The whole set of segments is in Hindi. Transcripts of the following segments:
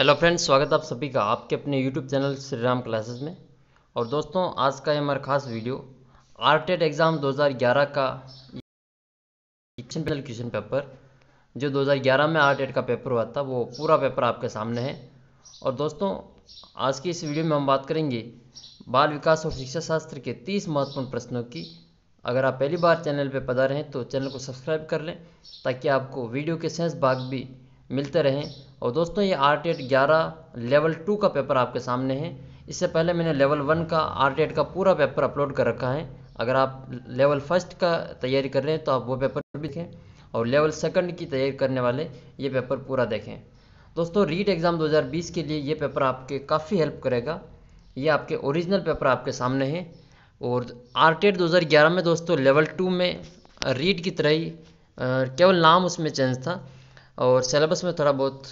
हेलो फ्रेंड्स स्वागत आप सभी का आपके अपने YouTube channel Shri Ram classes में और दोस्तों आज का ये हमारा खास वीडियो आर्टेड एग्ज़ाम 2011 का पैनल क्वेश्चन पेपर जो 2011 में आर्टेड e का पेपर हुआ था वो पूरा पेपर आपके सामने है और दोस्तों आज की इस वीडियो में हम बात करेंगे बाल विकास और शिक्षा शास्त्र के तीस महत्वपूर्ण प्रश्नों की अगर आप पहली बार चैनल पर पधारे हैं तो चैनल को सब्सक्राइब कर लें ताकि आपको वीडियो के सेंस भाग भी मिलते रहें और दोस्तों ये आर टेट ग्यारह लेवल टू का पेपर आपके सामने है इससे पहले मैंने लेवल वन का आर टेट का पूरा पेपर अपलोड कर रखा है अगर आप लेवल फर्स्ट का तैयारी कर रहे हैं तो आप वो पेपर भी देखें और लेवल सेकंड की तैयारी करने वाले ये पेपर पूरा देखें दोस्तों रीट एग्ज़ाम 2020 के लिए ये पेपर आपके काफ़ी हेल्प करेगा ये आपके ओरिजिनल पेपर आपके सामने हैं और आर टेट दो में दोस्तों लेवल टू में रीट की तरह ही केवल नाम उसमें चेंज था और सिलेबस में थोड़ा बहुत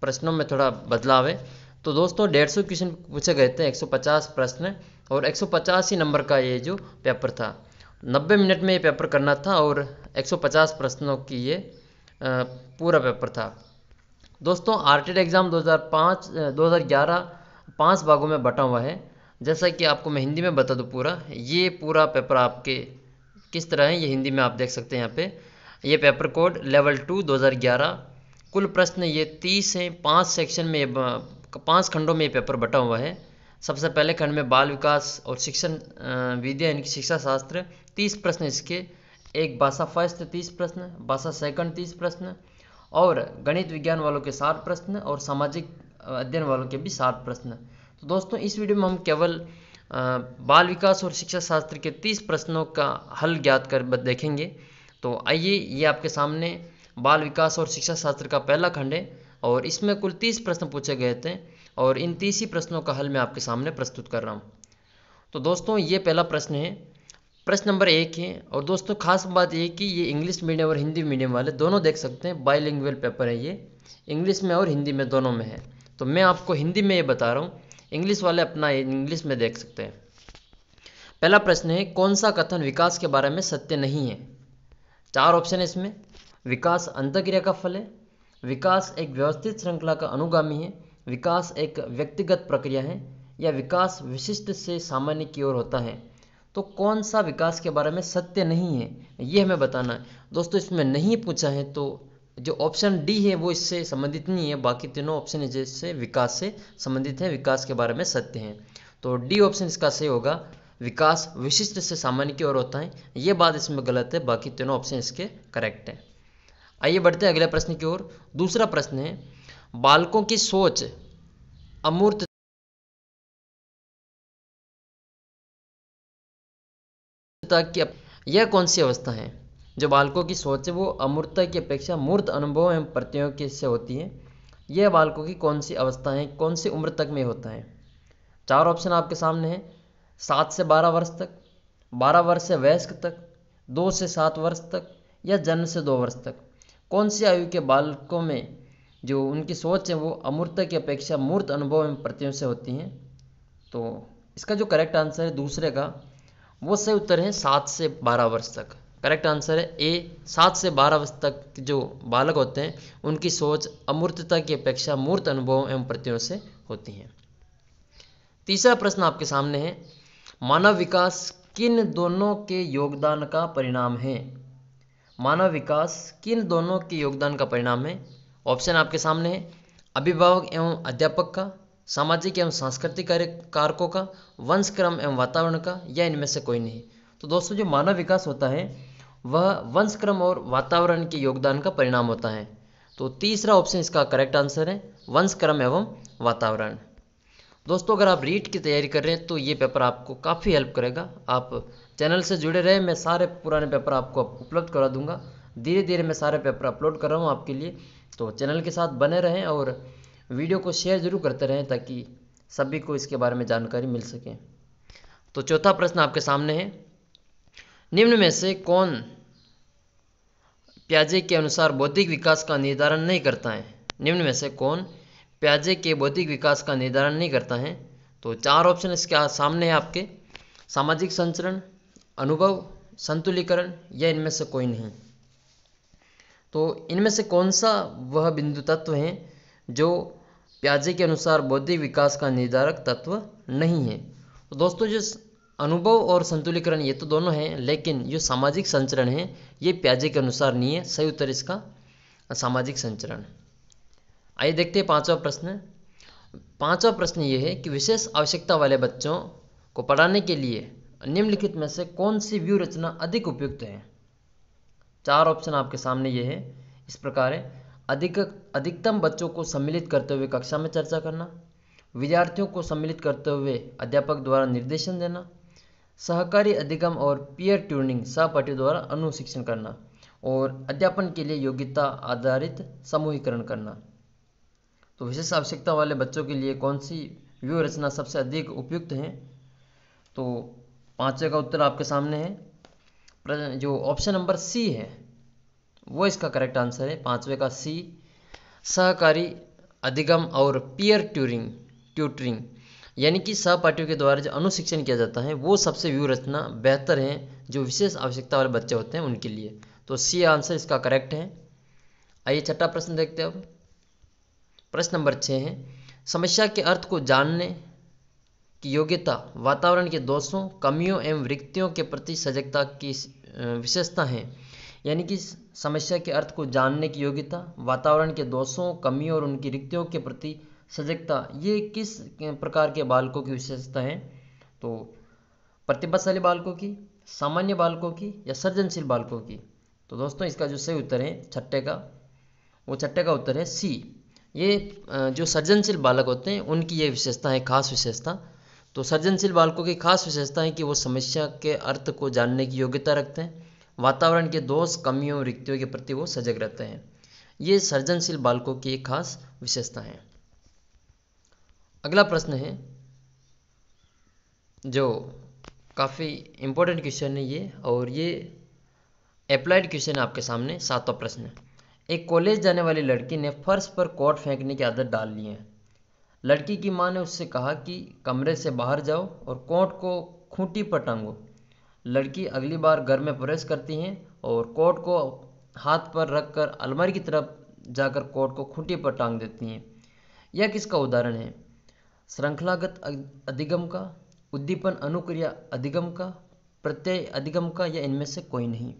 प्रश्नों में थोड़ा बदलाव है तो दोस्तों डेढ़ सौ क्वेश्चन पूछे गए थे 150 प्रश्न और एक ही नंबर का ये जो पेपर था 90 मिनट में ये पेपर करना था और 150 प्रश्नों की ये पूरा पेपर था दोस्तों आर एग्ज़ाम 2005 2011 पांच भागों में बटा हुआ है जैसा कि आपको मैं हिंदी में बता दूँ पूरा ये पूरा पेपर आपके किस तरह है ये हिंदी में आप देख सकते हैं यहाँ पे ये पेपर कोड लेवल टू 2011 कुल प्रश्न ये तीस हैं पांच सेक्शन में पांच खंडों में ये पेपर बटा हुआ है सबसे पहले खंड में बाल विकास और शिक्षण विद्या यानी कि शिक्षा शास्त्र तीस प्रश्न इसके एक भाषा फर्स्ट तीस प्रश्न भाषा सेकंड तीस प्रश्न और गणित विज्ञान वालों के सात प्रश्न और सामाजिक अध्ययन वालों के भी सात प्रश्न तो दोस्तों इस वीडियो में हम केवल बाल विकास और शिक्षा शास्त्र के तीस प्रश्नों का हल ज्ञात कर देखेंगे तो आइए ये आपके सामने बाल विकास और शिक्षा शास्त्र का पहला खंड है और इसमें कुल तीस प्रश्न पूछे गए थे और इन तीस ही प्रश्नों का हल मैं आपके सामने प्रस्तुत कर रहा हूँ तो दोस्तों ये पहला प्रश्न है प्रश्न नंबर एक है और दोस्तों खास बात ये कि ये इंग्लिश मीडियम और हिंदी मीडियम वाले दोनों देख सकते हैं बाईलिंगुअल पेपर है ये इंग्लिश में और हिंदी में दोनों में है तो मैं आपको हिंदी में ये बता रहा हूँ इंग्लिश वाले अपना इंग्लिश में देख सकते हैं पहला प्रश्न है कौन सा कथन विकास के बारे में सत्य नहीं है चार ऑप्शन है इसमें विकास अंतक्रिया का फल है विकास एक व्यवस्थित श्रृंखला का अनुगामी है विकास एक व्यक्तिगत प्रक्रिया है या विकास विशिष्ट से सामान्य की ओर होता है तो कौन सा विकास के बारे में सत्य नहीं है ये हमें बताना है दोस्तों इसमें नहीं पूछा है तो जो ऑप्शन डी है वो इससे संबंधित नहीं है बाकी तीनों ऑप्शन जैसे विकास से संबंधित है विकास के बारे में सत्य है तो डी ऑप्शन इसका सही होगा विकास विशिष्ट से सामान्य की ओर होता है ये बात इसमें गलत है बाकी तीनों ऑप्शन इसके करेक्ट हैं आइए बढ़ते हैं अगले प्रश्न की ओर दूसरा प्रश्न है बालकों की सोच अमूर्त की यह कौन सी अवस्था है जो बालकों की सोच है वो अमूर्तता की अपेक्षा मूर्त अनुभव एवं प्रत्ययों के से होती है यह बालकों की कौन सी अवस्था है कौन सी उम्र तक में होता है चार ऑप्शन आपके सामने हैं सात से बारह वर्ष तक बारह वर्ष से वयस्क तक दो से सात वर्ष तक या जन्म से दो वर्ष तक कौन सी आयु के बालकों में जो उनकी सोच है वो अमूर्त की अपेक्षा मूर्त अनुभव एवं प्रतियों से होती हैं तो इसका जो करेक्ट आंसर है दूसरे का वो सही उत्तर है सात से बारह वर्ष तक करेक्ट आंसर है ए सात से बारह वर्ष तक जो बालक होते हैं उनकी सोच अमूर्तता की अपेक्षा मूर्त अनुभव एवं प्रतियों से होती हैं तीसरा प्रश्न आपके सामने है मानव विकास किन दोनों के योगदान का परिणाम है मानव विकास किन दोनों के योगदान का परिणाम है ऑप्शन आपके सामने है अभिभावक एवं अध्यापक का सामाजिक एवं सांस्कृतिक कारकों का वंशक्रम एवं वातावरण का या इनमें से कोई नहीं तो दोस्तों जो मानव विकास होता है वह वंशक्रम और वातावरण के योगदान का परिणाम होता है तो तीसरा ऑप्शन इसका करेक्ट आंसर है वंशक्रम एवं वातावरण दोस्तों अगर आप रीट की तैयारी कर रहे हैं तो ये पेपर आपको काफ़ी हेल्प करेगा आप चैनल से जुड़े रहें मैं सारे पुराने पेपर आपको उपलब्ध करा दूंगा धीरे धीरे मैं सारे पेपर अपलोड कर रहा हूँ आपके लिए तो चैनल के साथ बने रहें और वीडियो को शेयर जरूर करते रहें ताकि सभी को इसके बारे में जानकारी मिल सके तो चौथा प्रश्न आपके सामने है निम्न में से कौन प्याजे के अनुसार बौद्धिक विकास का निर्धारण नहीं करता है निम्न में से कौन प्याजे के बौद्धिक विकास का निर्धारण नहीं करता है तो चार ऑप्शन इसके सामने है आपके सामाजिक संचरण अनुभव संतुलीकरण या इनमें से कोई नहीं तो इनमें से कौन सा वह बिंदु तत्व है जो प्याजे के अनुसार बौद्धिक विकास का निर्धारक तत्व नहीं है तो दोस्तों जो अनुभव और संतुलीकरण ये तो दोनों हैं लेकिन जो सामाजिक संचरण है ये प्याजे के अनुसार नहीं है सही उत्तर इसका सामाजिक संचरण है आइए देखते हैं पांचवा प्रश्न पांचवा प्रश्न ये है कि विशेष आवश्यकता वाले बच्चों को पढ़ाने के लिए निम्नलिखित में से कौन सी व्यू रचना अधिक उपयुक्त है चार ऑप्शन आपके सामने ये है इस प्रकार है अधिक अधिकतम बच्चों को सम्मिलित करते हुए कक्षा में चर्चा करना विद्यार्थियों को सम्मिलित करते हुए अध्यापक द्वारा निर्देशन देना सहकारी अधिगम और पीयर ट्यूनिंग सहपाठियों द्वारा अनुशिक्षण करना और अध्यापन के लिए योग्यता आधारित समूहीकरण करना तो विशेष आवश्यकता वाले बच्चों के लिए कौन सी व्यूह रचना सबसे अधिक उपयुक्त है तो पाँचवें का उत्तर आपके सामने है जो ऑप्शन नंबर सी है वो इसका करेक्ट आंसर है पाँचवें का सी सहकारी अधिगम और पीयर ट्यूरिंग ट्यूटरिंग यानी कि सहपाठियों के द्वारा जो अनुशिक्षण किया जाता है वो सबसे व्यू रचना बेहतर है जो विशेष आवश्यकता वाले बच्चे होते हैं उनके लिए तो सी आंसर इसका करेक्ट है आइए छठा प्रश्न देखते हैं अब प्रश्न नंबर छः है समस्या के अर्थ को जानने की योग्यता वातावरण के दोषों कमियों एवं वृत्तियों के प्रति सजगता की विशेषता है यानी कि समस्या के अर्थ को जानने की योग्यता वातावरण के दोषों कमियों और उनकी रिक्तियों के प्रति सजगता ये किस प्रकार के बालकों की विशेषता है तो प्रतिभाशाली बालकों की सामान्य बालकों की या सर्जनशील बालकों की तो दोस्तों इसका जो सही उत्तर है छट्टे का वो छट्टे का उत्तर है सी ये जो सर्जनशील बालक होते हैं उनकी ये विशेषता है खास विशेषता तो सर्जनशील बालकों की खास विशेषता है कि वो समस्या के अर्थ को जानने की योग्यता रखते हैं वातावरण के दोष कमियों रिक्तियों के प्रति वो सजग रहते हैं ये सर्जनशील बालकों की एक खास विशेषता है अगला प्रश्न है जो काफ़ी इम्पोर्टेंट क्वेश्चन है ये और ये अप्लाइड क्वेश्चन है आपके सामने सातवां प्रश्न है एक कॉलेज जाने वाली लड़की ने फर्श पर कोट फेंकने की आदत डाल ली है लड़की की माँ ने उससे कहा कि कमरे से बाहर जाओ और कोट को खूंटी पर टांगो लड़की अगली बार घर में प्रवेश करती हैं और कोट को हाथ पर रख कर अलमारी की तरफ जाकर कोट को खूंटी पर टांग देती हैं यह किसका उदाहरण है श्रृंखलागत अधिगम का उद्दीपन अनुक्रिया अधिगम का प्रत्यय अधिगम का या इनमें से कोई नहीं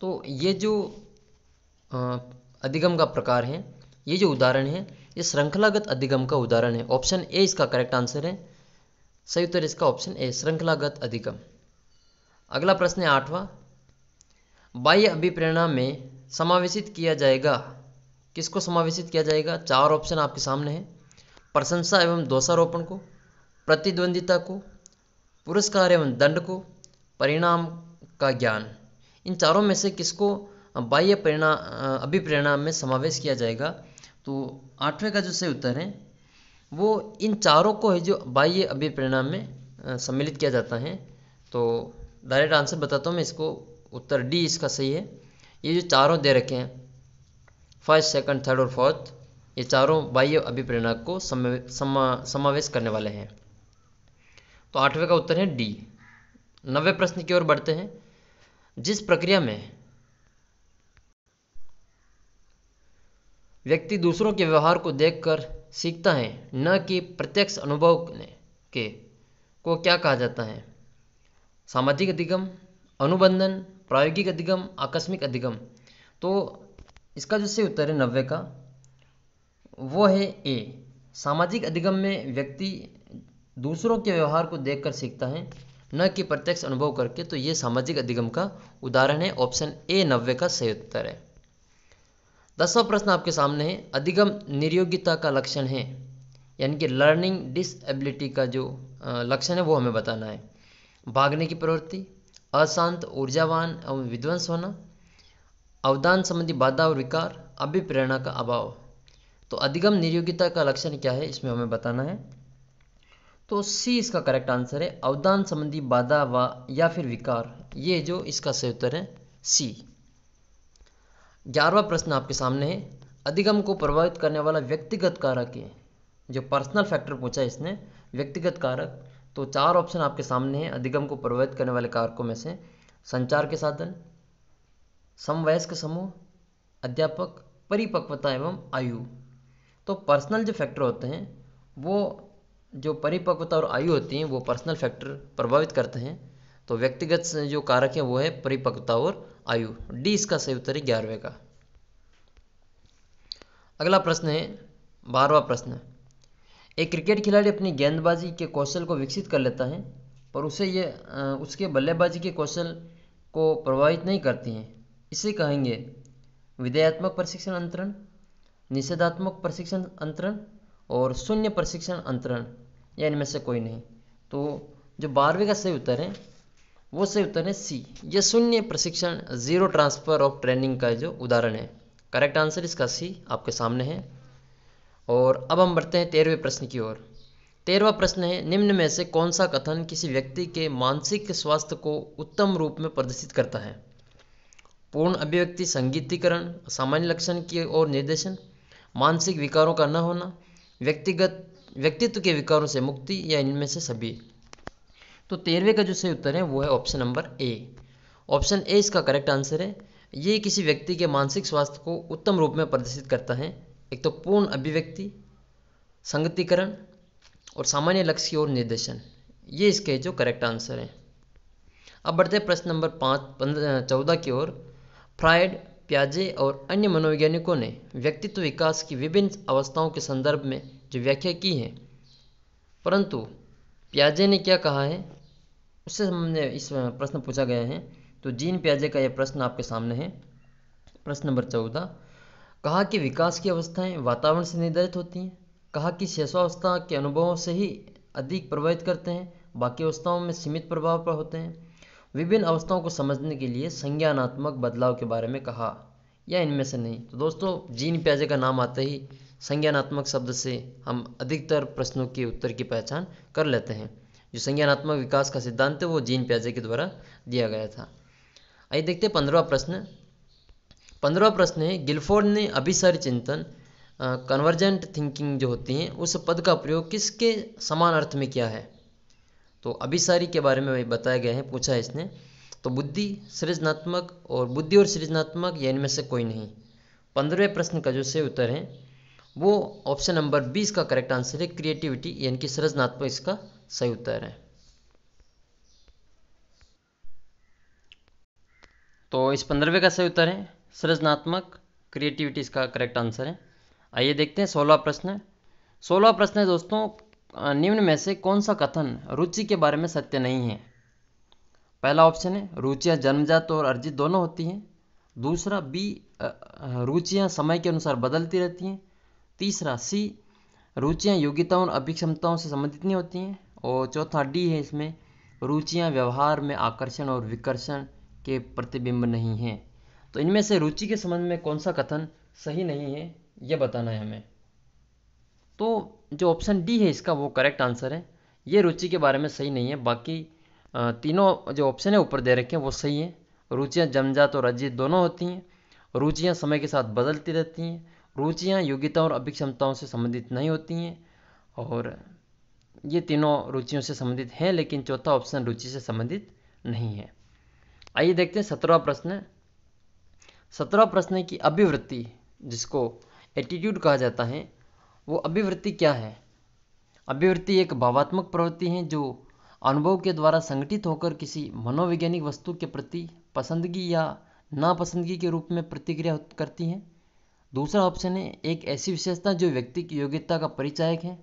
तो ये जो अधिगम का प्रकार है ये जो उदाहरण है ये श्रृंखलागत अधिगम का उदाहरण है ऑप्शन ए इसका करेक्ट आंसर है सही उत्तर इसका ऑप्शन ए श्रृंखलागत अधिगम अगला प्रश्न है आठवा बाह्य अभिप्रेरणा में समावेशित किया जाएगा किसको समावेशित किया जाएगा चार ऑप्शन आपके सामने हैं प्रशंसा एवं दोषारोपण को प्रतिद्वंदिता को पुरस्कार एवं दंड को परिणाम का ज्ञान इन चारों में से किसको बाह्य प्रेरणा अभिप्रेरणा में समावेश किया जाएगा तो आठवें का जो सही उत्तर है वो इन चारों को है जो बाह्य अभिप्रेरणा में सम्मिलित किया जाता है तो डायरेक्ट आंसर बताता हूँ मैं इसको उत्तर डी इसका सही है ये जो चारों दे रखे हैं फर्स्ट सेकंड थर्ड और फोर्थ ये चारों बाह्य अभिप्रेरणा को समावेश करने वाले हैं तो आठवें का उत्तर है डी नवे प्रश्न की ओर बढ़ते हैं जिस प्रक्रिया में व्यक्ति दूसरों के व्यवहार को देखकर सीखता है न कि प्रत्यक्ष अनुभव के को क्या कहा जाता है सामाजिक अधिगम अनुबंधन प्रायोगिक अधिगम आकस्मिक अधिगम तो इसका जो सही उत्तर है नब्बे का वो है ए सामाजिक अधिगम में व्यक्ति दूसरों के व्यवहार को देखकर सीखता है न कि प्रत्यक्ष अनुभव करके तो ये सामाजिक अधिगम का उदाहरण है ऑप्शन ए नब्बे का सही उत्तर है दसवा प्रश्न आपके सामने है अधिगम निरोगिता का लक्षण है यानी कि लर्निंग डिसएबिलिटी का जो लक्षण है वो हमें बताना है भागने की प्रवृत्ति अशांत ऊर्जावान एवं विध्वंस होना अवदान संबंधी बाधा और विकार अभिप्रेरणा का अभाव तो अधिगम निरोगिता का लक्षण क्या है इसमें हमें बताना है तो सी इसका करेक्ट आंसर है अवदान संबंधी बाधा व या फिर विकार ये जो इसका सही उत्तर है सी ग्यारहवा प्रश्न आपके सामने है अधिगम को प्रभावित करने वाला व्यक्तिगत कारक है जो पर्सनल फैक्टर पूछा है इसने व्यक्तिगत कारक तो चार ऑप्शन आपके सामने हैं अधिगम को प्रभावित करने वाले कारकों में से संचार के साधन समवयस्क समूह अध्यापक परिपक्वता एवं आयु तो पर्सनल जो फैक्टर होते हैं वो जो परिपक्वता और आयु होती हैं वो पर्सनल फैक्टर प्रभावित करते हैं तो व्यक्तिगत जो कारक हैं वो है परिपक्वता और आयु डी इसका सही उत्तर है ग्यारहवें का अगला प्रश्न है बारहवा प्रश्न एक क्रिकेट खिलाड़ी अपनी गेंदबाजी के कौशल को विकसित कर लेता है पर उसे ये उसके बल्लेबाजी के कौशल को प्रभावित नहीं करती हैं इसे कहेंगे विधेयात्मक प्रशिक्षण अंतरण निषेधात्मक प्रशिक्षण अंतरण और शून्य प्रशिक्षण अंतरण या इनमें से कोई नहीं तो जो बारहवें का सही उत्तर है वो सही उत्तर है सी ये शून्य प्रशिक्षण जीरो ट्रांसफर ऑफ ट्रेनिंग का जो उदाहरण है करेक्ट आंसर इसका सी आपके सामने है और अब हम बढ़ते हैं तेरहवें प्रश्न की ओर तेरहवा प्रश्न है निम्न में से कौन सा कथन किसी व्यक्ति के मानसिक स्वास्थ्य को उत्तम रूप में प्रदर्शित करता है पूर्ण अभिव्यक्ति संगीतीकरण सामान्य लक्षण की ओर निर्देशन मानसिक विकारों का न होना व्यक्तिगत व्यक्तित्व के विकारों से मुक्ति या इनमें से सभी तो तेरहवें का जो सही उत्तर है वो है option number A option A इसका करेक्ट आंसर है ये किसी व्यक्ति के मानसिक स्वास्थ्य को उत्तम रूप में प्रदर्शित करता है एक तो पूर्ण अभिव्यक्ति संगतिकरण और सामान्य लक्ष्य की ओर निर्देशन ये इसके जो करेक्ट आंसर हैं अब बढ़ते हैं प्रश्न नंबर पाँच पंद्रह चौदह की ओर फ्रायड प्याजे और अन्य मनोवैज्ञानिकों ने व्यक्तित्व विकास की विभिन्न अवस्थाओं के संदर्भ में जो व्याख्या की है परंतु प्याजे ने क्या कहा है उससे हमने इस प्रश्न पूछा गया है तो जीन प्याजे का यह प्रश्न आपके सामने है प्रश्न नंबर चौदह कहा कि विकास की अवस्थाएं वातावरण से निर्धारित होती हैं कहा कि शेषावस्था के अनुभवों से ही अधिक प्रभावित करते हैं बाकी अवस्थाओं में सीमित प्रभाव पर होते हैं विभिन्न अवस्थाओं को समझने के लिए संज्ञानात्मक बदलाव के बारे में कहा या इनमें से नहीं तो दोस्तों जीन प्याजे का नाम आते ही संज्ञानात्मक शब्द से हम अधिकतर प्रश्नों के उत्तर की पहचान कर लेते हैं जो संज्ञानात्मक विकास का सिद्धांत है वो जीन प्याजे के द्वारा दिया गया था आइए देखते हैं पंद्रवा प्रश्न पंद्रवा प्रश्न है गिलफोर्ड ने अभिसर चिंतन कन्वर्जेंट थिंकिंग जो होती है उस पद का प्रयोग किसके समान अर्थ में किया है तो अभिसारी के बारे में बताया गया है पूछा है इसने तो बुद्धि सृजनात्मक और बुद्धि और सृजनात्मक या इनमें से कोई नहीं पंद्रवें प्रश्न का जो से उत्तर है वो ऑप्शन नंबर बीस का करेक्ट आंसर है क्रिएटिविटी यानी कि सृजनात्मक इसका सही उत्तर है तो इस पंद्रहवें का सही उत्तर है सृजनात्मक क्रिएटिविटी इसका करेक्ट आंसर है आइए देखते हैं सोलह प्रश्न सोलह प्रश्न है दोस्तों निम्न में से कौन सा कथन रुचि के बारे में सत्य नहीं है पहला ऑप्शन है रुचियां जन्मजात और अर्जित दोनों होती हैं दूसरा बी रुचियां समय के अनुसार बदलती रहती हैं तीसरा सी रुचियां योग्यताओं और अभिक्षमताओं से संबंधित नहीं होती हैं और चौथा डी है इसमें रुचियाँ व्यवहार में आकर्षण और विकर्षण के प्रतिबिंब नहीं हैं तो इनमें से रुचि के संबंध में कौन सा कथन सही नहीं है यह बताना है हमें तो जो ऑप्शन डी है इसका वो करेक्ट आंसर है ये रुचि के बारे में सही नहीं है बाकी तीनों जो ऑप्शन है ऊपर दे रखे हैं वो सही है रुचियाँ जमजात और अजीत दोनों होती हैं रुचियाँ समय के साथ बदलती रहती हैं रुचियाँ योग्यता और अभिक्षमताओं से संबंधित नहीं होती हैं और ये तीनों रुचियों से संबंधित हैं लेकिन चौथा ऑप्शन रुचि से संबंधित नहीं है आइए देखते हैं सत्रहवा प्रश्न सत्रहवा प्रश्न की अभिवृत्ति जिसको एटीट्यूड कहा जाता है वो अभिवृत्ति क्या है अभिवृत्ति एक भावात्मक प्रवृत्ति है जो अनुभव के द्वारा संगठित होकर किसी मनोवैज्ञानिक वस्तु के प्रति पसंदगी या नापसंदगी के रूप में प्रतिक्रिया करती है दूसरा ऑप्शन है एक ऐसी विशेषता जो व्यक्ति की योग्यता का परिचायक है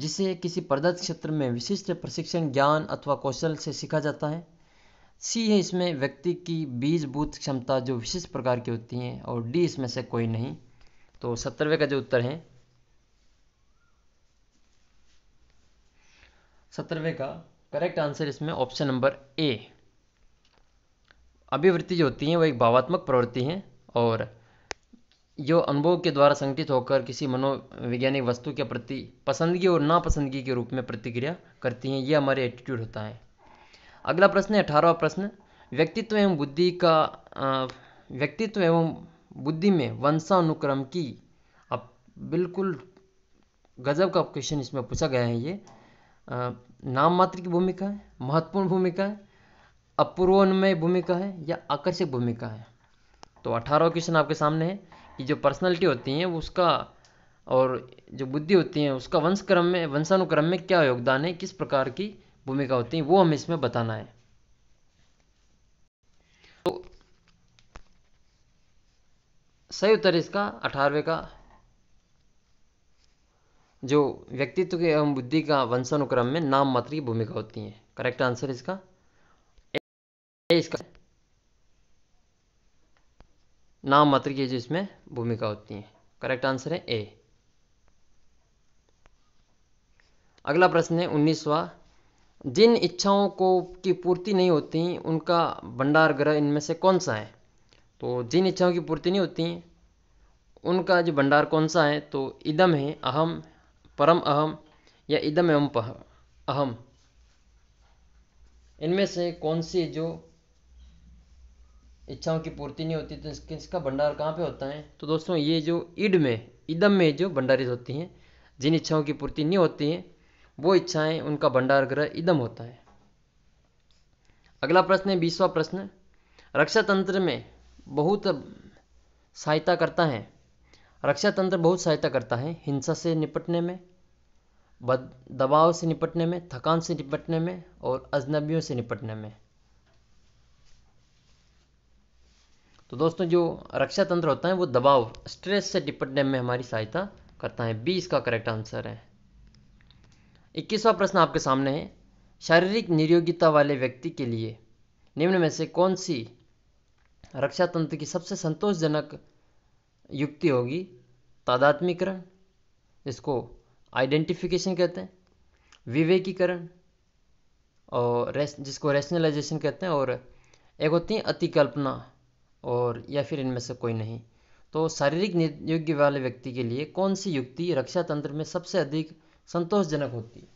जिसे किसी प्रदत्त क्षेत्र में विशिष्ट प्रशिक्षण ज्ञान अथवा कौशल से सीखा जाता है सी है इसमें व्यक्ति की बीज बूथ क्षमता जो विशिष्ट प्रकार की होती है और डी इसमें से कोई नहीं तो सत्तरवें का जो उत्तर है सत्तरवे का करेक्ट आंसर इसमें ऑप्शन नंबर ए अभिवृत्ति जो होती है वो एक भावात्मक प्रवृत्ति है और जो अनुभव के द्वारा संगठित होकर किसी मनोवैज्ञानिक वस्तु के प्रति पसंदगी और नापसंदगी के रूप में प्रतिक्रिया करती हैं ये हमारे एटीट्यूड होता है अगला प्रश्न है अठारहवा प्रश्न व्यक्तित्व एवं बुद्धि का व्यक्तित्व एवं बुद्धि में वंशानुक्रम की अब बिल्कुल गजब का क्वेश्चन इसमें पूछा गया है ये नाम मात्र की भूमिका है महत्वपूर्ण भूमिका है अपूर्वोन्मय भूमिका है या आकर्षक भूमिका है तो अठारह क्वेश्चन आपके सामने है ये जो पर्सनालिटी होती हैं उसका और जो बुद्धि होती है उसका वंश क्रम में वंशानुक्रम में क्या योगदान है किस प्रकार की भूमिका होती है वो हमें इसमें बताना है तो सही उत्तर इसका अठारहवें का जो व्यक्तित्व के एवं बुद्धि का वंशानुक्रम में नाम मात्र की भूमिका होती है करेक्ट आंसर इसका ए इसका नाम मात्र की जो इसमें भूमिका होती है करेक्ट आंसर है ए अगला प्रश्न है उन्नीसवा जिन इच्छाओं को की पूर्ति नहीं होती उनका भंडार ग्रह इनमें से कौन सा है तो जिन इच्छाओं की पूर्ति नहीं होती उनका जो भंडार कौन सा है तो इदम है अहम परम अहम या इदम एवं अहम इनमें से कौन सी जो इच्छाओं की पूर्ति नहीं होती तो इसका भंडार कहाँ पे होता है तो दोस्तों ये जो ईड में इदम में जो भंडारित होती हैं जिन इच्छाओं की पूर्ति नहीं होती हैं वो इच्छाएं उनका भंडार ग्रह इदम होता है अगला प्रश्न है बीसवा प्रश्न रक्षा तंत्र में बहुत सहायता करता है रक्षा तंत्र बहुत सहायता करता है हिंसा से निपटने में दबाव से निपटने में थकान से निपटने में और अजनबियों से निपटने में तो दोस्तों जो रक्षा तंत्र होता है वो दबाव स्ट्रेस से निपटने में हमारी सहायता करता है बी इसका करेक्ट आंसर है इक्कीसवा प्रश्न आपके सामने है शारीरिक निरोगिता वाले व्यक्ति के लिए निम्न में से कौन सी रक्षा तंत्र की सबसे संतोषजनक युक्ति होगी तादात्मीकरण इसको आइडेंटिफिकेशन कहते हैं विवेकीकरण और रेस, जिसको रैशनलाइजेशन कहते हैं और एक होती है अतिकल्पना और या फिर इनमें से कोई नहीं तो शारीरिक निर्योग्य वाले व्यक्ति के लिए कौन सी युक्ति रक्षा तंत्र में सबसे अधिक संतोषजनक होती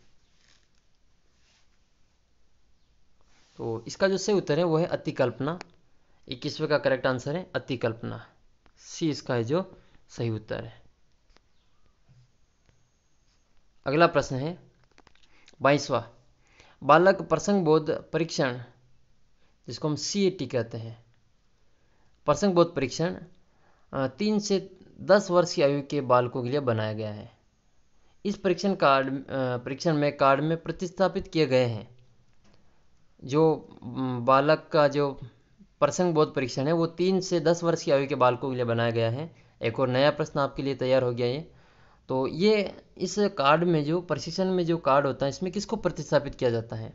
तो इसका जो सही उत्तर है वो है अतिकल्पना इक्कीसवें का करेक्ट आंसर है अतिकल्पना सी इसका है जो सही उत्तर है अगला प्रश्न है बाईसवा बालक प्रसंग बोध परीक्षण जिसको हम सी e कहते हैं प्रसंगबोध परीक्षण तीन से दस वर्ष की आयु के बालकों के लिए बनाया गया है इस परीक्षण कार्ड परीक्षण में कार्ड में प्रतिस्थापित किए गए हैं जो बालक का जो प्रसंग बोध परीक्षण है वो तीन से दस वर्ष की आयु के बालकों के लिए बनाया गया है एक और नया प्रश्न आपके लिए तैयार हो गया ये तो ये इस कार्ड में जो प्रशिक्षण में जो कार्ड होता है इसमें किसको प्रतिस्थापित किया जाता है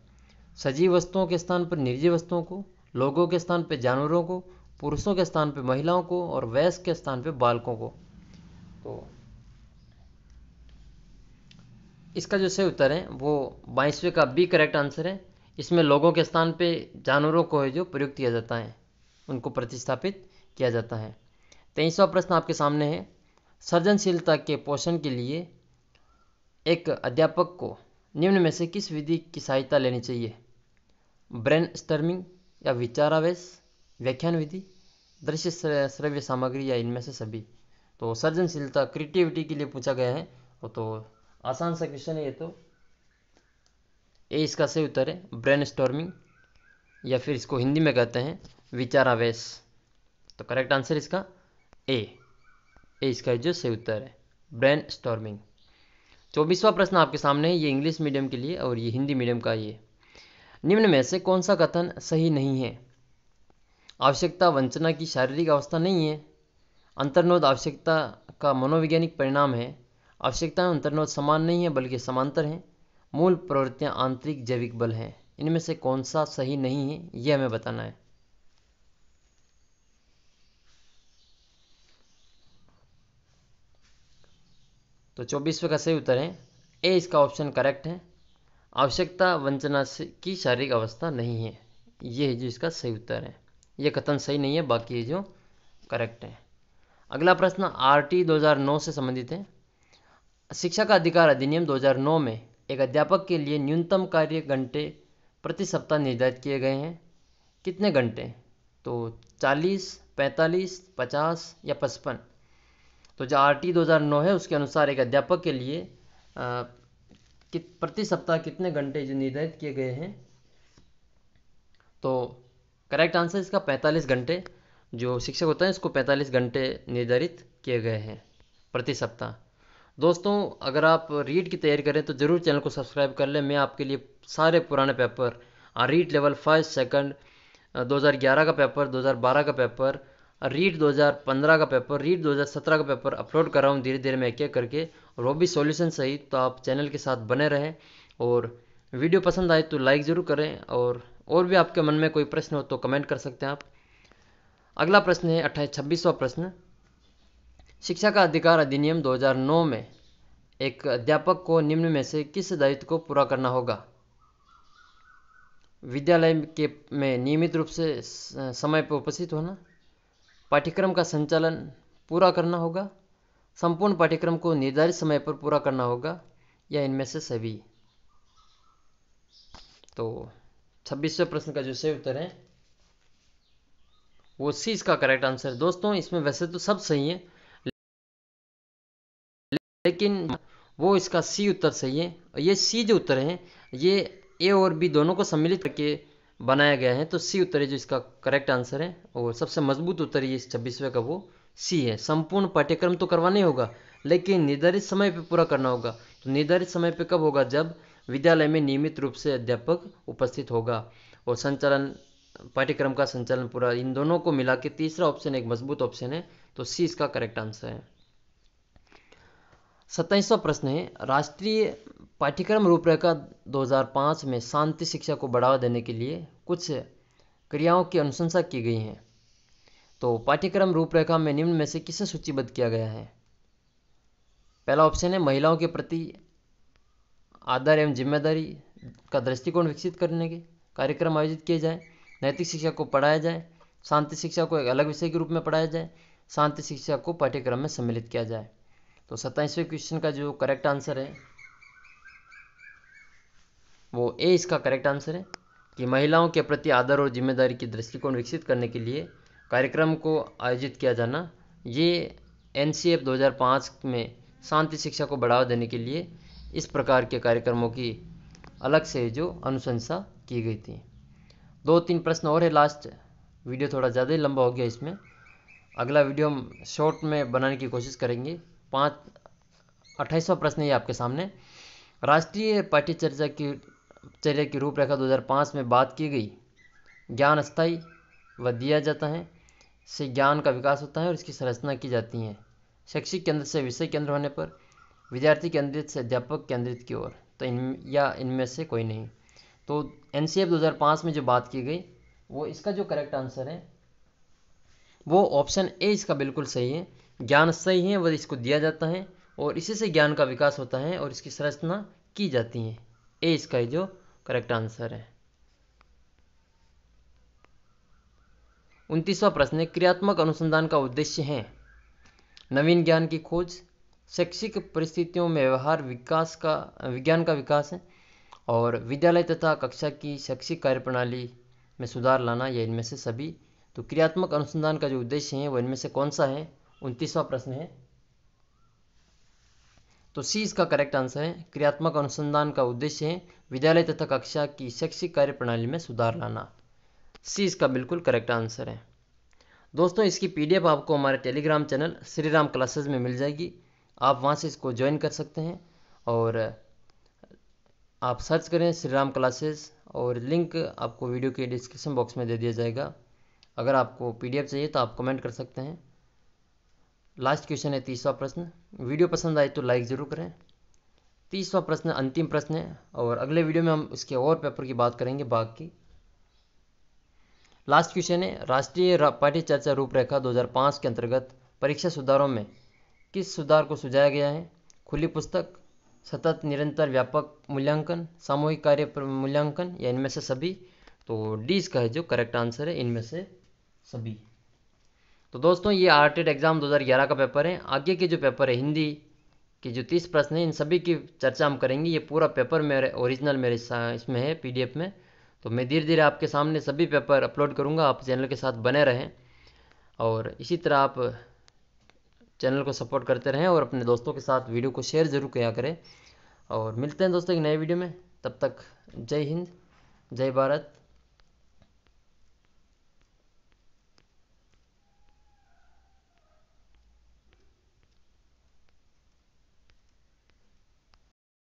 सजीव वस्तुओं के स्थान पर निर्जीव वस्तुओं को लोगों के स्थान पर जानवरों को पुरुषों के स्थान पे महिलाओं को और वयस्क के स्थान पे बालकों को तो इसका जो सही उत्तर है वो बाईसवें का बी करेक्ट आंसर है इसमें लोगों के स्थान पे जानवरों को है जो प्रयुक्त किया जाता है उनको प्रतिस्थापित किया जाता है तेईसवा प्रश्न आपके सामने है सर्जनशीलता के पोषण के लिए एक अध्यापक को निम्न में से किस विधि की सहायता लेनी चाहिए ब्रेन स्टर्मिंग या विचारावेश व्याख्यान विधि दृश्य श्रव्य सामग्री या इनमें से सभी तो सर्जनशीलता क्रिएटिविटी के लिए पूछा गया है वो तो आसान सा क्वेश्चन है ये तो ए इसका सही उत्तर है ब्रेन स्टोर्मिंग या फिर इसको हिंदी में कहते हैं विचारावेश तो करेक्ट आंसर इसका ए ए इसका जो सही उत्तर है ब्रेन स्टोर्मिंग चौबीसवा प्रश्न आपके सामने है ये इंग्लिश मीडियम के लिए और ये हिंदी मीडियम का ये निम्न में से कौन सा कथन सही नहीं है आवश्यकता वंचना की शारीरिक अवस्था नहीं है अंतर्नोद आवश्यकता का मनोवैज्ञानिक परिणाम है आवश्यकता में अंतर्नोद समान नहीं है बल्कि समांतर हैं मूल प्रवृत्तियाँ आंतरिक जैविक बल हैं इनमें से कौन सा सही नहीं है यह हमें बताना है तो चौबीसवें का सही उत्तर है ए इसका ऑप्शन करेक्ट है आवश्यकता वंचना की शारीरिक अवस्था नहीं है ये है जो इसका सही उत्तर है ये कथन सही नहीं है बाकी ये जो करेक्ट है अगला प्रश्न आर टी से संबंधित है शिक्षा का अधिकार अधिनियम 2009 में एक अध्यापक के लिए न्यूनतम कार्य घंटे प्रति सप्ताह निर्धारित किए गए हैं कितने घंटे तो 40, 45, 50 या 55 तो जो आर टी है उसके अनुसार एक अध्यापक के लिए प्रति सप्ताह कितने घंटे जो निर्धारित किए गए हैं तो करेक्ट आंसर इसका 45 घंटे जो शिक्षक होता है इसको 45 घंटे निर्धारित किए गए हैं प्रति सप्ताह दोस्तों अगर आप रीड की तैयारी करें तो ज़रूर चैनल को सब्सक्राइब कर लें मैं आपके लिए सारे पुराने paper REET level first second 2011 का पेपर 2012 का पेपर रीड 2015 का पेपर रीड 2017 का पेपर अपलोड कर रहा हूँ धीरे धीरे मैं एक एक करके और वो भी सॉल्यूशन सही तो आप चैनल के साथ बने रहें और वीडियो पसंद आए तो लाइक ज़रूर करें और और भी आपके मन में कोई प्रश्न हो तो कमेंट कर सकते हैं आप अगला प्रश्न है अट्ठाईस छब्बीसवा प्रश्न शिक्षा का अधिकार अधिनियम 2009 में एक अध्यापक को निम्न में से किस दायित्व को पूरा करना होगा विद्यालय के में नियमित रूप से समय पर उपस्थित होना पाठ्यक्रम का संचालन पूरा करना होगा संपूर्ण पाठ्यक्रम को निर्धारित समय पर पूरा करना होगा या इनमें से सभी तो छब्बीसवें प्रश्न का जो सही उत्तर है वो सी इसका करेक्ट आंसर दोस्तों इसमें वैसे तो सब सही है लेकिन वो इसका सी उत्तर सही है ये सी जो उत्तर है ये ए और बी दोनों को सम्मिलित करके बनाया गया है तो सी उत्तर है जो इसका करेक्ट आंसर है और सबसे मजबूत उत्तर ये छब्बीसवें का वो सी है संपूर्ण पाठ्यक्रम तो करवाना ही होगा लेकिन निर्धारित समय पर पूरा करना होगा तो निर्धारित समय पर कब होगा जब विद्यालय में नियमित रूप से अध्यापक उपस्थित होगा और संचालन पाठ्यक्रम का संचालन पूरा इन दोनों को मिला के तीसरा ऑप्शन एक मजबूत ऑप्शन है तो सी इसका करेक्ट आंसर है सत्ताईसवा प्रश्न है राष्ट्रीय पाठ्यक्रम रूपरेखा 2005 में शांति शिक्षा को बढ़ावा देने के लिए कुछ क्रियाओं की अनुशंसा की गई है तो पाठ्यक्रम रूपरेखा में निम्न में से किसे सूचीबद्ध किया गया है पहला ऑप्शन है महिलाओं के प्रति आधार एवं जिम्मेदारी का दृष्टिकोण विकसित करने के कार्यक्रम आयोजित किए जाएँ नैतिक शिक्षा को पढ़ाया जाए शांति शिक्षा को एक अलग विषय के रूप में पढ़ाया जाए शांति शिक्षा को पाठ्यक्रम में सम्मिलित किया जाए तो सत्ताईसवें क्वेश्चन का जो करेक्ट आंसर है वो ए इसका करेक्ट आंसर है कि महिलाओं के प्रति आदर और जिम्मेदारी की दृष्टिकोण विकसित करने के लिए कार्यक्रम को आयोजित किया जाना ये एन 2005 में शांति शिक्षा को बढ़ावा देने के लिए इस प्रकार के कार्यक्रमों की अलग से जो अनुशंसा की गई थी दो तीन प्रश्न और है लास्ट वीडियो थोड़ा ज़्यादा ही लंबा हो गया इसमें अगला वीडियो हम शॉर्ट में बनाने की कोशिश करेंगे पाँच अट्ठाईस प्रश्न ये आपके सामने राष्ट्रीय चर्चा की चर्या की रूपरेखा 2005 में बात की गई ज्ञान स्थाई व दिया जाता है से ज्ञान का विकास होता है और इसकी संरचना की जाती है शैक्षिक केंद्र से विषय केंद्र होने पर विद्यार्थी केंद्रित से अध्यापक केंद्रित की ओर तो इन या इनमें से कोई नहीं तो एन सी एफ दो हज़ार पाँच में जो बात की गई वो इसका जो करेक्ट आंसर है वो ऑप्शन ए इसका बिल्कुल सही है ज्ञान सही है वह इसको दिया जाता है और इसी से ज्ञान का विकास होता है और इसकी संरचना की जाती है ए इसका जो करेक्ट आंसर है उनतीसवा प्रश्न क्रियात्मक अनुसंधान का उद्देश्य है नवीन ज्ञान की खोज शैक्षिक परिस्थितियों में व्यवहार विकास का विज्ञान का विकास है और विद्यालय तथा कक्षा की शैक्षिक कार्यप्रणाली में सुधार लाना या इनमें से सभी तो क्रियात्मक अनुसंधान का जो उद्देश्य है वो इनमें से कौन सा है उनतीसवा प्रश्न है तो सी इसका करेक्ट आंसर है क्रियात्मक अनुसंधान का उद्देश्य है विद्यालय तथा कक्षा की शैक्षिक कार्यप्रणाली में सुधार लाना सी इसका बिल्कुल करेक्ट आंसर है दोस्तों इसकी पीडीएफ आपको हमारे Telegram channel Shri Ram classes में मिल जाएगी आप वहाँ से इसको ज्वाइन कर सकते हैं और आप सर्च करें श्री राम क्लासेस और लिंक आपको वीडियो के डिस्क्रिप्शन बॉक्स में दे दिया जाएगा अगर आपको पीडीएफ चाहिए तो आप कमेंट कर सकते हैं लास्ट क्वेश्चन है तीसवा प्रश्न वीडियो पसंद आए तो लाइक ज़रूर करें तीसवा प्रश्न अंतिम प्रश्न है और अगले वीडियो में हम इसके और पेपर की बात करेंगे बाघ की लास्ट क्वेश्चन है राष्ट्रीय पाठ्य चर्चा रूपरेखा 2005 के अंतर्गत परीक्षा सुधारों में किस सुधार को सुझाया गया है खुली पुस्तक सतत निरंतर व्यापक मूल्यांकन सामूहिक कार्य मूल्यांकन या इनमें से सभी तो डी इसका है जो करेक्ट आंसर है इनमें से सभी तो दोस्तों ये आर्टेड एग्जाम 2011 का पेपर है आगे के जो पेपर है हिंदी के जो तीस प्रश्न है इन सभी की चर्चा हम करेंगे ये पूरा पेपर मेरे ओरिजिनल मेरे इसमें है पी में तो मैं धीरे धीरे आपके सामने सभी पेपर अपलोड करूँगा आप चैनल के साथ बने रहें और इसी तरह आप चैनल को सपोर्ट करते रहें और अपने दोस्तों के साथ वीडियो को शेयर ज़रूर किया करें और मिलते हैं दोस्तों एक नए वीडियो में तब तक जय हिंद जय भारत